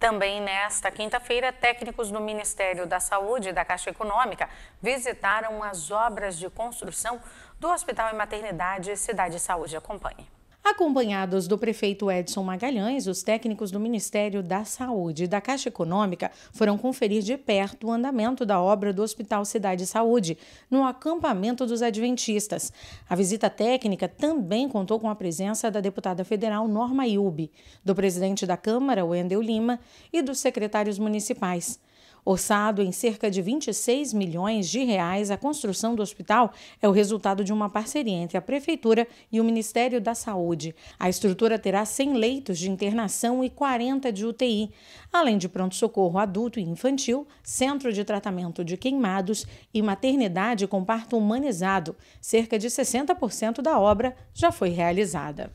Também nesta quinta-feira, técnicos do Ministério da Saúde e da Caixa Econômica visitaram as obras de construção do Hospital e Maternidade Cidade Saúde. Acompanhe. Acompanhados do prefeito Edson Magalhães, os técnicos do Ministério da Saúde e da Caixa Econômica foram conferir de perto o andamento da obra do Hospital Cidade Saúde, no acampamento dos Adventistas. A visita técnica também contou com a presença da deputada federal Norma Iubi, do presidente da Câmara, Wendel Lima, e dos secretários municipais. Orçado em cerca de 26 milhões de reais, a construção do hospital é o resultado de uma parceria entre a Prefeitura e o Ministério da Saúde. A estrutura terá 100 leitos de internação e 40 de UTI, além de pronto-socorro adulto e infantil, centro de tratamento de queimados e maternidade com parto humanizado. Cerca de 60% da obra já foi realizada.